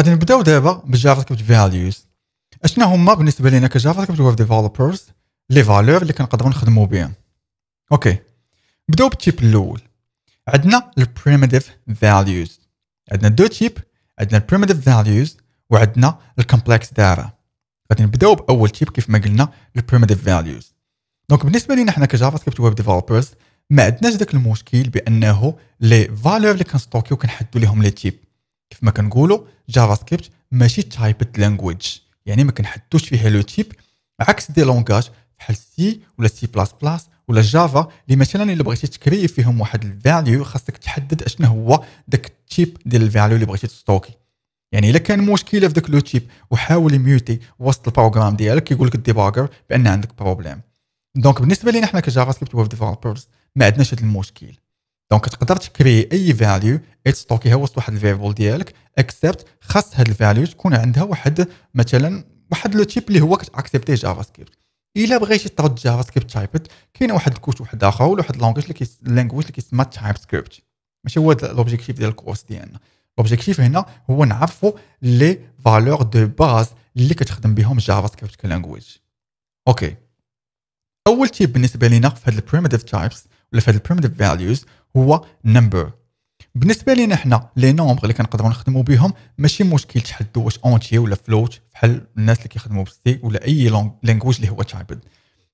غادي نبداو دابا بالجافا سكريبت فاليوز اشنا هما بالنسبه لينا كجافا سكريبت ويب ديفلوبرز لي فالور اللي كنقدروا نخدموا بهم اوكي نبداو بالتيب الاول عندنا البريميتيف فاليوز عندنا دو تيب عندنا البريميتيف فاليوز وعندنا الكومبلكس داتا غادي نبداو باول تيب كيف ما قلنا البريميتيف فاليوز دونك بالنسبه لينا حنا كجافا سكريبت ويب ديفلوبرز ما عندناش داك المشكل بانه لي فالور اللي كنستوكيو كنحدو لهم لي تيب كيف ما كنقولوا جافا سكريبت ماشي تايب لانجويج يعني ما كنحدوش فيها لو تيب عكس دي لونغاج بحال سي ولا سي بلاس بلاس ولا جافا اللي مثلا الا بغيتي تكري فيهم واحد الفاليو خاصك تحدد اشنا هو داك التيب ديال الفاليو اللي بغيتي تستوكي يعني الا كان مشكله في داك لو تيب وحاول ميوتي وسط البروغرام ديالك يقول لك الديباجر بان عندك بروبليم دونك بالنسبه لينا حنا كجافا سكريبت ويب ديفلوبرز ما عندناش هذا المشكل دونك تقدر تكري اي فاليو تستوكيها وسط واحد الفيربول ديالك اكسبت خاص هاد الفاليو تكون عندها واحد مثلا واحد لو تيب اللي هو كتاكسبتي جافا سكريبت الا بغيتي ترد جافا سكريبت تايبت كاين واحد الكوت واحد اخر ولا واحد لونغويج اللي لانجويج اللي كيسمى تايب سكريبت ماشي هو لوبجيكتيف ديال الكورس ديالنا لوبجيكتيف هنا هو نعرفوا لي فالور دو باز اللي كتخدم بهم جافا سكريبت كلانجويج اوكي اول تيب بالنسبه لينا في هاد البريمتيف تايبس ولا في هاد البريمتيف فاليوز هو نمبر بالنسبه لينا حنا لي نومبر اللي كنقدروا نخدموا بهم ماشي مشكل تحدوا واش اونتي ولا فلوت بحال الناس اللي كيخدموا بالسي ولا اي لانجويج اللي هو تايبد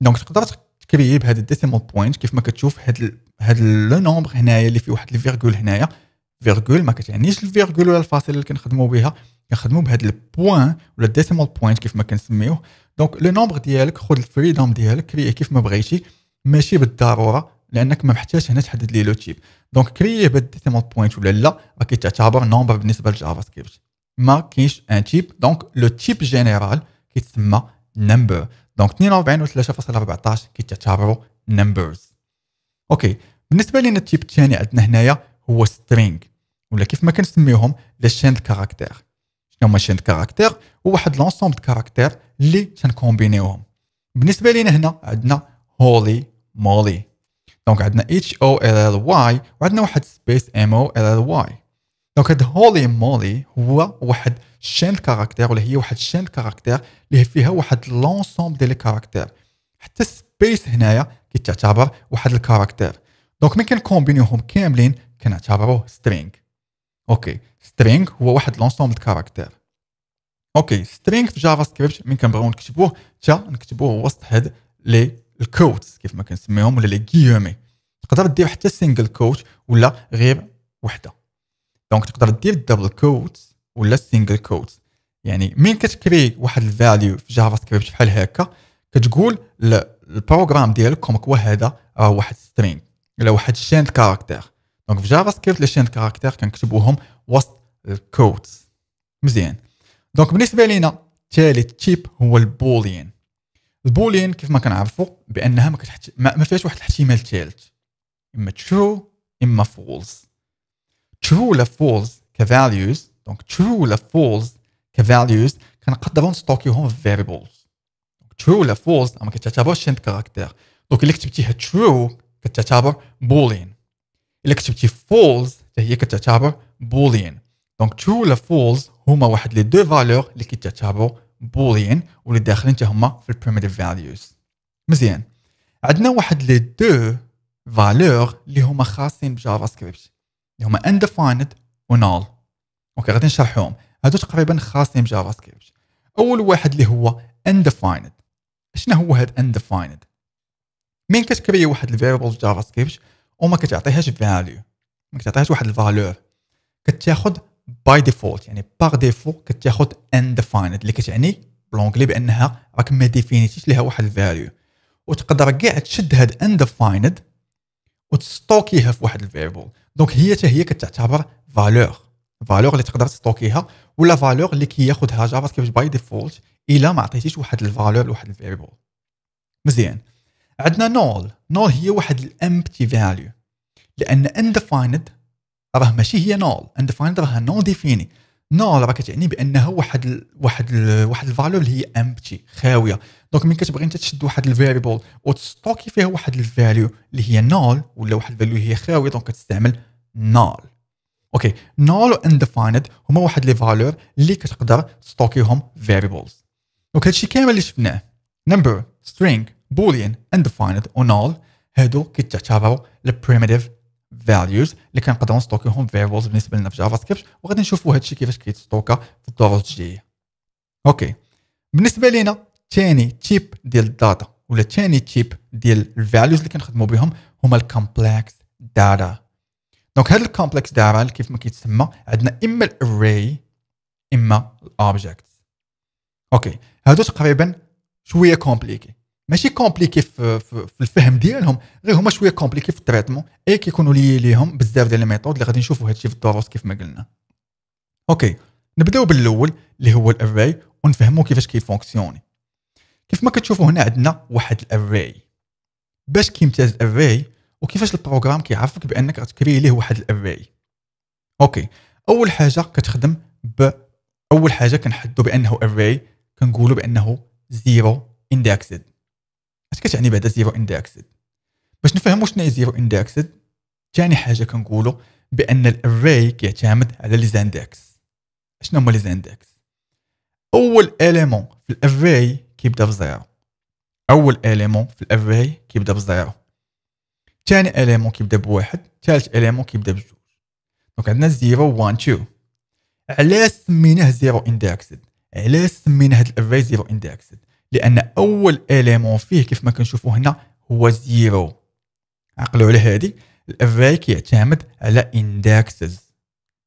دونك تقدر تكري بهذا الديسيمال بوينت كيف ما كتشوف هاد هاد لو نومبر هنايا اللي فيه واحد الفيرغول هنايا فيرغول ما كتعنيش الفيرغول ولا الفاصله اللي كنخدموا بها كنخدموا بهاد البوان ولا الديسيمال بوينت كيف ما كنسميوه دونك لو نومبر ديالك خذ الفريدوم ديالك كري كيف ما بغيتي ماشي بالضروره لانك ما محتاجش هنا تحدد لي لو تيب دونك كرييه بهاد ديسيمال بوينت ولا لا راه كيتعتبر نومبر بالنسبه للجافا سكريبت ما كاينش ان تيب دونك لو تيب جينيرال كيتسمى نمبر دونك 42 و 3.14 كيتعتبروا نمبرز اوكي بالنسبه لنا التيب الثاني عندنا هنايا هو سترينغ ولا كيف ما كنسميوهم لي شين كاركتير شنو هما شين كاركتير هو واحد لونسومبل كاركتير اللي تنكومبينيوهم بالنسبه لنا هنا عندنا هولي مولي دونك عندنا اتش او ال ال واي وعندنا واحد سبيس ام او ال ال واي دونك هاد هولي مولي هو واحد شين كاركتير ولا هي واحد شين كاركتير اللي فيها واحد لونسومبل ديال الكاركتير حتى سبيس هنايا كتعتبر واحد الكاركتير دونك ملي كنكومبينيوهم كاملين كنعتبروه سترينغ اوكي سترينغ هو واحد لونسومبل كاركتير اوكي سترينغ في جافا سكريبت ملي كنبغيو نكتبوه حتى نكتبوه وسط هاد لي الكوتس كيف ما كنسميهم ولا لي كيومي تقدر دير حتى سينجل كوت ولا غير وحده دونك تقدر دير دبل كوت ولا سينجل كوت يعني مين كتكري واحد الفاليو في جافا سكريبت بحال هكا كتقول البروغرام ديالكم هو هذا راه واحد سترينغ ولا واحد شين كاركتر دونك في جافا سكريبت لي شين كاركتر كنكتبوهم وسط الكوت مزيان دونك بالنسبه لينا ثالث تيب هو البولين البولين كيف ما كنعرفوا بانها ما, كتحت... ما, فيهاش واحد الاحتمال الثالث اما ترو اما فولز ترو ولا فولز كفاليوز دونك ترو ولا فولز كفاليوز كنقدروا نستوكيوهم في فيريبلز ترو ولا فولز ما كتعتبرش انت كاركتير دونك الا كتبتيها ترو كتعتبر بولين الا كتبتي فولز حتى هي كتعتبر بولين دونك ترو ولا فولز هما واحد لي دو فالور اللي كيتعتبروا بولين واللي داخلين هما في البريميتيف فاليوز مزيان عندنا واحد لي دو فالور اللي هما خاصين بجافا سكريبت اللي هما و ونال اوكي غادي نشرحهم هادو تقريبا خاصين بجافا سكريبت اول واحد اللي هو undefined شنو هو هاد undefined مين كتكري واحد الفاريبل في جافا سكريبت وما كتعطيهاش فاليو ما كتعطيهاش واحد الفالور كتاخذ باي ديفولت يعني باغ ديفو كتاخذ انديفايند اللي كتعني بلونغلي بانها راك ما ديفينيتيش ليها واحد الفاليو وتقدر كاع تشد هاد انديفايند وتستوكيها في واحد الفيربول دونك هي حتى هي كتعتبر فالور فالور اللي تقدر تستوكيها ولا فالور اللي كياخذها جافا سكريبت باي ديفولت الا ما عطيتيش واحد الفالور لواحد الفيربول مزيان عندنا نول نول هي واحد الامبتي فاليو لان انديفايند راه ماشي هي نول اند فايند راه نون ديفيني نول راه كتعني بانه واحد ال واحد ال واحد الفالور اللي هي امبتي خاويه دونك ملي كتبغي انت تشد واحد الفاريبل وتستوكي فيها واحد الفاليو اللي هي نول ولا واحد الفاليو هي خاويه دونك كتستعمل نول اوكي نول وانديفايند هما واحد لي فالور اللي كتقدر تستوكيهم فاريبلز دونك هادشي كامل اللي شفناه نمبر سترينج بوليان انديفايند ونول هادو كيتعتبروا البريميتيف فاليوز اللي كنقدروا نستوكيهم فيريبلز بالنسبه لنا في جافا سكريبت وغادي نشوفوا هادشي كيفاش كيتستوكا في الدروس الجايه اوكي بالنسبه لينا ثاني تيب ديال الداتا ولا ثاني تيب ديال الفاليوز اللي كنخدموا بهم هما الكومبلكس داتا دونك هاد الكومبلكس داتا كيف ما كيتسمى عندنا اما الاري اما الاوبجيكت اوكي هادو تقريبا شويه كومبليكي ماشي كومبليكي في, في الفهم ديالهم غير هما شويه كومبليكي في التريتمون اي كيكونوا لي ليهم بزاف ديال لي اللي غادي نشوفوا هادشي في الدروس كيف ما قلنا اوكي نبداو بالاول اللي هو الاراي ونفهموا كيفاش كيفونكسيوني كيف ما كتشوفوا هنا عندنا واحد الاراي باش كيمتاز الاراي وكيفاش البروغرام كيعرفك بانك غتكري ليه واحد الاراي اوكي اول حاجه كتخدم ب اول حاجه كنحدو بانه اراي كنقولوا بانه زيرو اندكسد اش كتعني بعدا زيرو اندكسد باش نفهموا شنو هي زيرو اندكسد ثاني حاجه كنقولوا بان الاري كيعتمد على لي زاندكس شنو هما لي زاندكس اول اليمون في الاري كيبدا بزيرو اول اليمون في الاري كيبدا بزيرو ثاني اليمون كيبدا بواحد ثالث اليمون كيبدا بجوج دونك عندنا زيرو وان تو علاش سميناه زيرو اندكسد علاش سمينا هاد الاري زيرو اندكسد لان اول اليمون فيه كيف ما كنشوفوا هنا هو زيرو عقلوا على هذه الافاي كيعتمد على اندكسز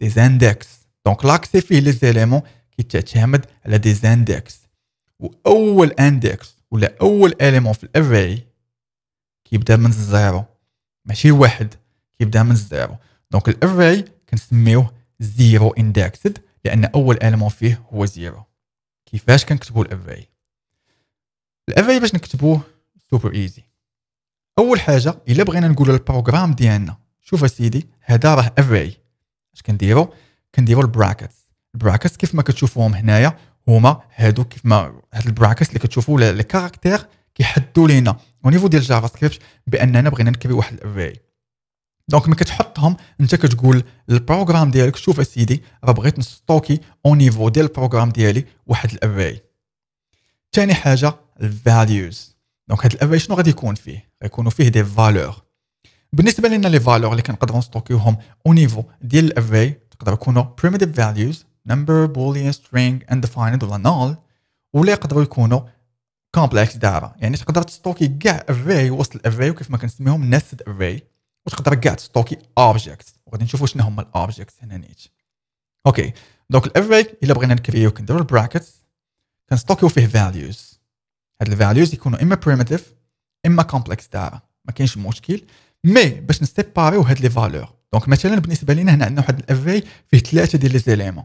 دي زاندكس دونك لاكسي فيه لي زيليمون كيتعتمد على دي زاندكس واول اندكس ولا اول اليمون في الافاي كيبدا من الزيرو ماشي واحد كيبدا من الزيرو دونك الافاي كنسميوه زيرو اندكسد لان اول اليمون فيه هو زيرو كيفاش كنكتبوا الافاي الافاي باش نكتبوه سوبر ايزي اول حاجه الا بغينا نقولوا البروغرام ديالنا شوف سيدي هذا راه افاي اش كنديروا كنديروا البراكتس البراكتس كيف ما كتشوفوهم هنايا هما هادو كيف ما هاد البراكتس اللي كتشوفوا لي كاركتير كيحدوا لينا ونيفو ديال جافا سكريبت باننا بغينا نكري واحد الافاي دونك ملي كتحطهم انت كتقول البروغرام ديالك شوف اسيدي راه بغيت نستوكي او نيفو ديال البروغرام ديالي واحد الافاي ثاني حاجه الفاليوز دونك هاد الاب شنو غادي يكون فيه غيكونوا فيه دي فالور بالنسبه لنا لي فالور اللي كنقدروا نستوكيوهم او نيفو ديال الافي تقدر يكونوا primitive values number boolean string undefined ولا null ولا يقدروا يكونوا كومبلكس دائره يعني تقدر تستوكي كاع افي وسط الافي وكيف ما كنسميهم نستد افي وتقدر كاع تستوكي اوبجيكت وغادي نشوفوا شنو هما الاوبجيكت هنا نيت اوكي دونك الافي الا بغينا نكريو كندير البراكتس كنستوكيو فيه values هاد الفاليوز يكونوا اما بريمتيف اما كومبلكس تاعها ما كاينش مشكل مي باش نسيباريو هاد لي فالور دونك مثلا بالنسبه لينا هنا عندنا واحد الاف فيه ثلاثه ديال لي زيليمون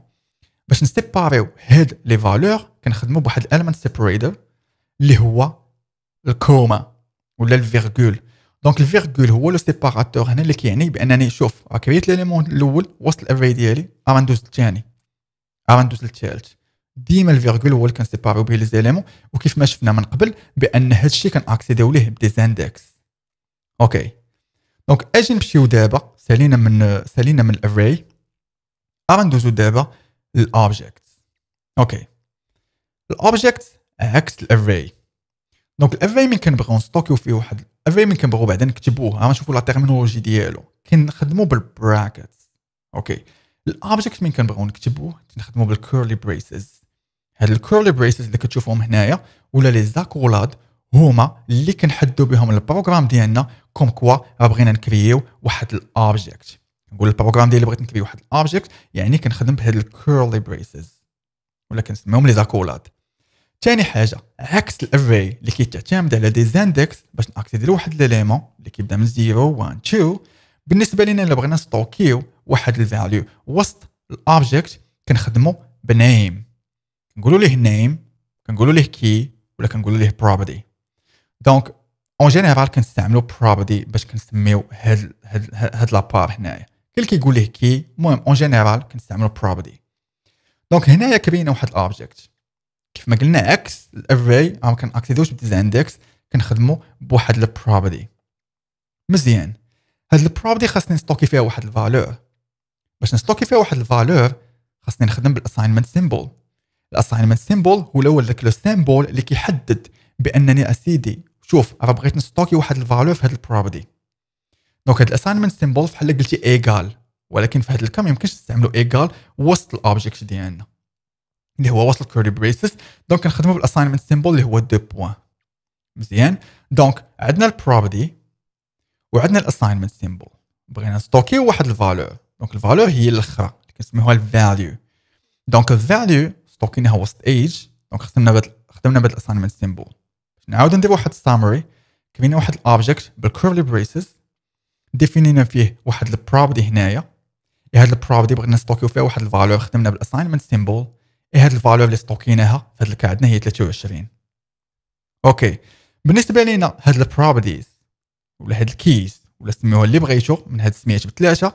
باش نسيباريو هاد لي فالور كنخدموا بواحد الالمنت سيبريتور اللي هو الكوما ولا الفيرغول دونك الفيرغول هو لو سيباراتور هنا اللي كيعني بانني شوف راه كريت ليليمون الاول وسط الاف ديالي راه ندوز للثاني راه ندوز للثالث ديما الفيرغول هو اللي كنسيباريو به لي زيليمون وكيف ما شفنا من قبل بان هادشي الشيء كناكسيديو ليه بدي زاندكس اوكي دونك اجي نمشيو دابا سالينا من سالينا من الاري ارا ندوزو دابا للاوبجيكت اوكي الاوبجيكت عكس الاري دونك الاري من كنبغيو نستوكيو فيه واحد الاري من كنبغيو بعدا نكتبوه ها نشوفو لا تيرمينولوجي ديالو كنخدمو بالبراكت اوكي الاوبجيكت من كنبغيو نكتبوه كنخدمو بالكيرلي بريسز هاد الكيرلي بريسز اللي كتشوفهم هنايا ولا لي زاكولاد هما اللي كنحدو بهم البروغرام ديالنا كوم كوا راه بغينا نكرييو واحد الابجيكت نقول البروغرام ديالي بغيت نكري واحد الابجيكت يعني كنخدم بهاد الكيرلي بريسز ولا كنسميهم لي زاكولاد ثاني حاجه عكس الاري اللي كيتعتمد على دي زاندكس باش ناكسيدي لواحد ليليمون اللي كيبدا من 0 1 2 بالنسبه لينا الا بغينا نستوكيو واحد الفاليو وسط الابجيكت كنخدمو بنيم نقولوا ليه نيم كنقولوا ليه كي ولا كنقولوا ليه بروبرتي دونك اون جينيرال كنستعملوا بروبرتي باش كنسميو هاد هاد هاد لابار هنايا كل كيقول ليه كي المهم اون جينيرال كنستعملوا بروبرتي دونك هنايا كبينا واحد الاوبجيكت كيف ما قلنا اكس الافري ما كنأكتيفيوش بديزاندكس كنخدمو بواحد البروبرتي مزيان هاد البروبرتي خاصني نستوكي فيها واحد الفالور باش نستوكي فيها واحد الفالور خاصني نخدم بالاساينمنت سيمبل الاساينمنت يعني سيمبل هو الاول ذاك لو سيمبل اللي كيحدد بانني اسيدي شوف راه بغيت نستوكي واحد الفالور في هاد البروبرتي دونك هاد الاساينمنت يعني سيمبل فحال قلتي ايغال ولكن في هذا الكام يمكنش تستعملوا ايغال وسط الاوبجيكت ديالنا اللي هو وسط الكوري بريسز دونك كنخدموا بالاساينمنت يعني سيمبل اللي هو دو بوان مزيان دونك عندنا البروبرتي وعندنا الاساينمنت سيمبل بغينا نستوكيو واحد الفالور دونك الفالور هي الاخرى اللي كنسميوها الفاليو دونك الفاليو ستوكيناها وسط ايج دونك خدمنا خدمنا بهذا الاساينمنت سيمبول نعاود ندير واحد السامري كمينا واحد الاوبجيكت بالكيرلي بريسز ديفينينا فيه واحد البروبرتي هنايا اي هاد البروبرتي بغينا نستوكيو فيها واحد الفالور خدمنا بالاساينمنت سيمبول اي هاد الفالور اللي ستوكيناها في هاد الكعدنا هي 23 اوكي بالنسبه لينا هاد البروبرتيز ولا هاد الكيز ولا سميوها اللي بغيتو من هاد السميات بثلاثه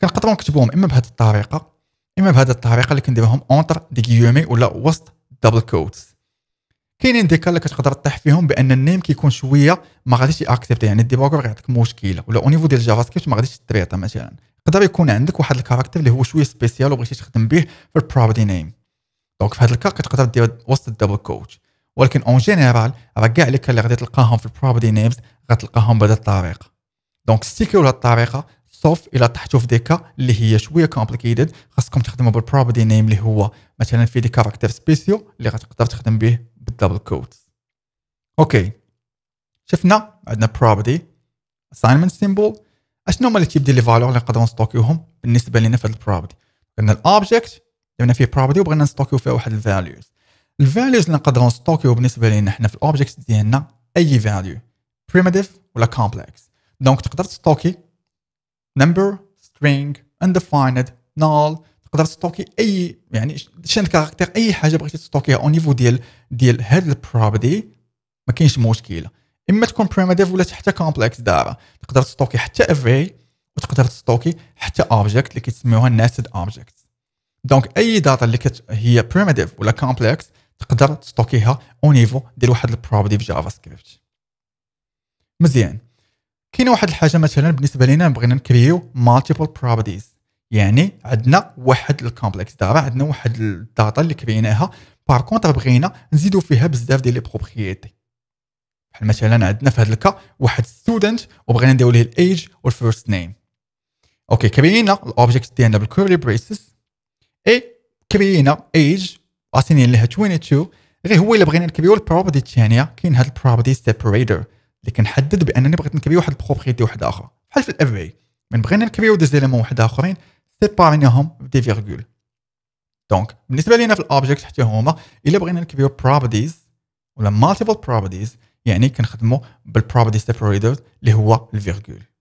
كنقدروا نكتبوهم اما بهاد الطريقه اما بهذه الطريقه اللي كنديرهم اونتر دي كيومي ولا وسط دبل كوتس كاينين ديكا اللي كتقدر طيح فيهم بان النيم كيكون شويه ما غاديش ياكسبتي يعني الديبوغر غيعطيك مشكله ولا او نيفو ديال الجافا سكريبت ما غاديش تريطا مثلا يقدر يكون عندك واحد الكاركتر اللي هو شويه سبيسيال وبغيتي تخدم به في البروبرتي نيم دونك في هذا الكا كتقدر دير وسط الدبل كوتش ولكن اون جينيرال راه كاع اللي غادي تلقاهم في البروبرتي نيمز غتلقاهم بهذه الطريقه دونك سيكيو لهذه الطريقه سوف الى تحتو في ديكا اللي هي شويه كومبليكيتد خاصكم تخدموا بالبروبرتي نيم اللي هو مثلا في دي كاركتر سبيسيو اللي غتقدر تخدم به بالدبل كود اوكي شفنا عندنا بروبرتي اساينمنت سيمبل اشنو هما لي تيب ديال لي فالور اللي نقدروا نستوكيوهم بالنسبه لينا في هاد البروبرتي عندنا الاوبجيكت عندنا فيه بروبرتي وبغينا نستوكيو فيه واحد الفالوز الفالوز اللي نقدروا نستوكيو بالنسبه لينا حنا في الاوبجيكت ديالنا اي فاليو بريميتيف ولا كومبلكس دونك تقدر تستوكي number string undefined null تقدر تستوكي اي يعني شان كاركتير اي حاجه بغيتي تستوكيها او نيفو ديال ديال هاد البروبرتي ما كاينش مشكله اما تكون بريميتيف ولا حتى كومبلكس دابا تقدر تستوكي حتى افي وتقدر تستوكي حتى اوبجيكت اللي كيسميوها ناستد اوبجيكت دونك اي داتا اللي كت هي بريميتيف ولا كومبلكس تقدر تستوكيها او نيفو ديال واحد البروبرتي في جافا سكريبت مزيان كاينه واحد الحاجه مثلا بالنسبه لينا بغينا نكريو مالتيبل بروبرتيز يعني عندنا واحد الكومبلكس دابا عندنا واحد الداتا اللي كريناها بار كونتر بغينا نزيدو فيها بزاف ديال لي بروبريتي بحال مثلا عندنا في هذا الكا واحد ستودنت وبغينا نديرو ليه الايج والفيرست نيم اوكي كرينا الاوبجيكت ديالنا بالكوري بريسز اي كرينا ايج اسينين لها 22 غير هو الا بغينا نكريو البروبرتي الثانيه كاين هاد البروبرتي سيبريتور اللي كنحدد بانني بغيت نكري واحد البروبريتي واحد اخر بحال في الاف اي من بغينا نكريو دي زيليمون واحد اخرين سيباريناهم بدي فيرغول دونك بالنسبه لينا في الاوبجيكت حتى هما الا بغينا نكريو بروبرتيز ولا مالتيبل بروبرتيز يعني كنخدمو بالبروبرتي سيبريتورز اللي هو الفيرغول